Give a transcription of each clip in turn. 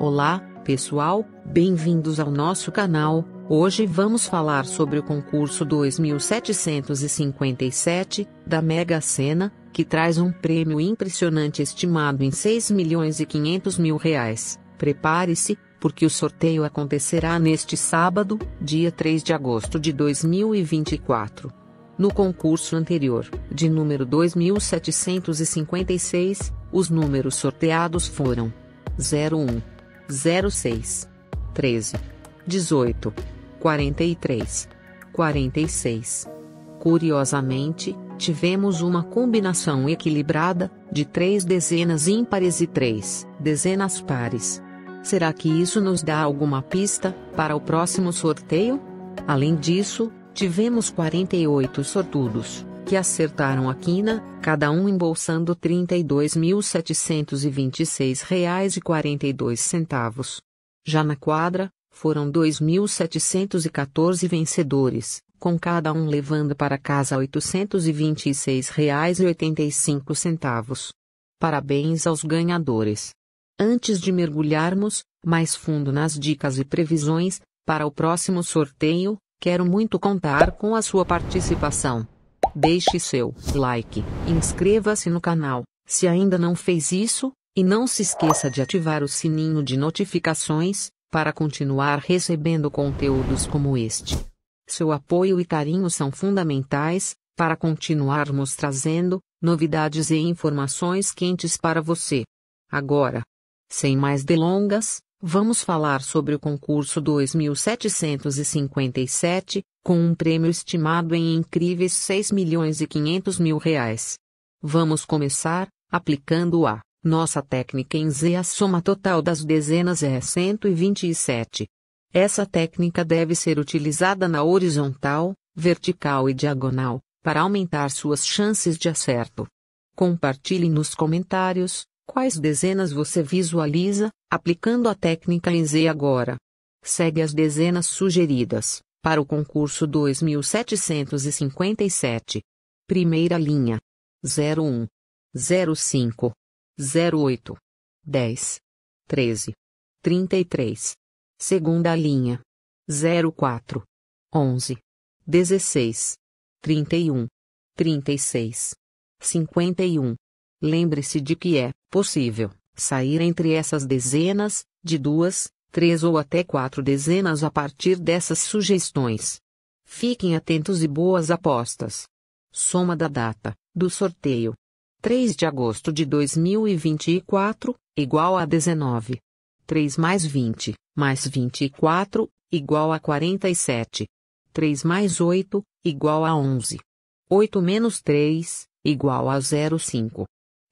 Olá, pessoal, bem-vindos ao nosso canal. Hoje vamos falar sobre o concurso 2757 da Mega Sena, que traz um prêmio impressionante estimado em 6 milhões e 500 mil reais. Prepare-se, porque o sorteio acontecerá neste sábado, dia 3 de agosto de 2024. No concurso anterior, de número 2756, os números sorteados foram 01 06 13 18 43 46. Curiosamente, tivemos uma combinação equilibrada de três dezenas ímpares e três dezenas pares. Será que isso nos dá alguma pista para o próximo sorteio? Além disso, tivemos 48 sortudos que acertaram a quina, cada um embolsando R$ 32.726,42. Já na quadra, foram 2.714 vencedores, com cada um levando para casa R$ 826,85. Parabéns aos ganhadores. Antes de mergulharmos mais fundo nas dicas e previsões para o próximo sorteio, quero muito contar com a sua participação. Deixe seu like, inscreva-se no canal, se ainda não fez isso, e não se esqueça de ativar o sininho de notificações, para continuar recebendo conteúdos como este. Seu apoio e carinho são fundamentais, para continuarmos trazendo novidades e informações quentes para você. Agora, sem mais delongas, Vamos falar sobre o concurso 2757, com um prêmio estimado em incríveis 6 milhões e 500 mil reais. Vamos começar, aplicando a nossa técnica em Z. A soma total das dezenas é 127. Essa técnica deve ser utilizada na horizontal, vertical e diagonal, para aumentar suas chances de acerto. Compartilhe nos comentários Quais dezenas você visualiza, aplicando a técnica em Z agora? Segue as dezenas sugeridas, para o concurso 2757. Primeira linha: 01, 05, 08, 10, 13, 33. Segunda linha: 04, 11, 16, 31, 36, 51. Lembre-se de que é possível sair entre essas dezenas, de duas, três ou até quatro dezenas a partir dessas sugestões. Fiquem atentos e boas apostas. Soma da data do sorteio: 3 de agosto de 2024, igual a 19. 3 mais 20, mais 24, igual a 47. 3 mais 8, igual a 11. 8 menos 3, igual a 05.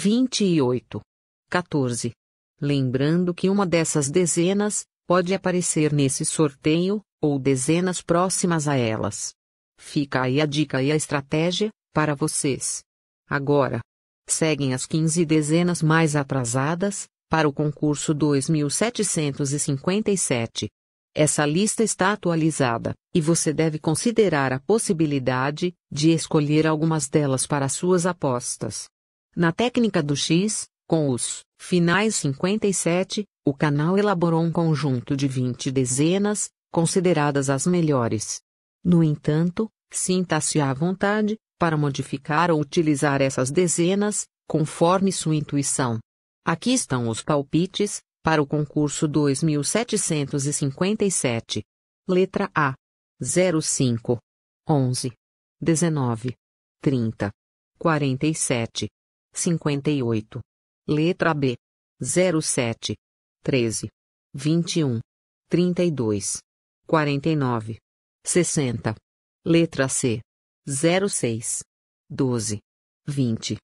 28. 14. Lembrando que uma dessas dezenas pode aparecer nesse sorteio, ou dezenas próximas a elas. Fica aí a dica e a estratégia para vocês. Agora, seguem as 15 dezenas mais atrasadas para o concurso 2757. Essa lista está atualizada, e você deve considerar a possibilidade de escolher algumas delas para suas apostas. Na técnica do X, com os finais 57, o canal elaborou um conjunto de 20 dezenas, consideradas as melhores. No entanto, sinta-se à vontade para modificar ou utilizar essas dezenas, conforme sua intuição. Aqui estão os palpites para o concurso 2757. Letra A: 05, 11, 19, 30, 47. 58. Letra B. 07. 13. 21. 32. 49. 60. Letra C. 06. 12. 20.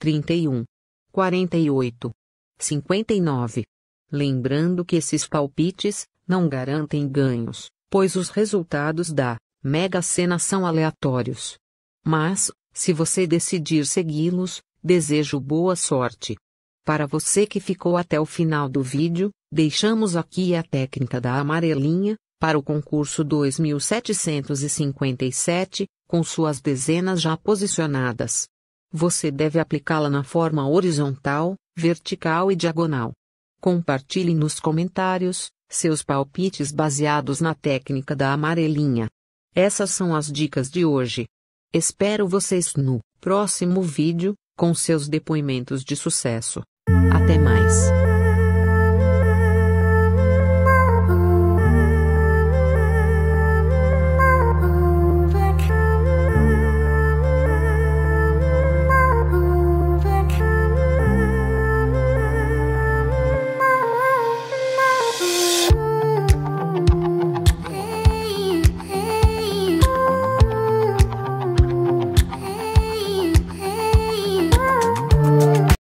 31. 48. 59. Lembrando que esses palpites não garantem ganhos, pois os resultados da Mega Sena são aleatórios. Mas, se você decidir segui-los, Desejo boa sorte. Para você que ficou até o final do vídeo, deixamos aqui a técnica da amarelinha, para o concurso 2757, com suas dezenas já posicionadas. Você deve aplicá-la na forma horizontal, vertical e diagonal. Compartilhe nos comentários seus palpites baseados na técnica da amarelinha. Essas são as dicas de hoje. Espero vocês no próximo vídeo com seus depoimentos de sucesso. Até mais!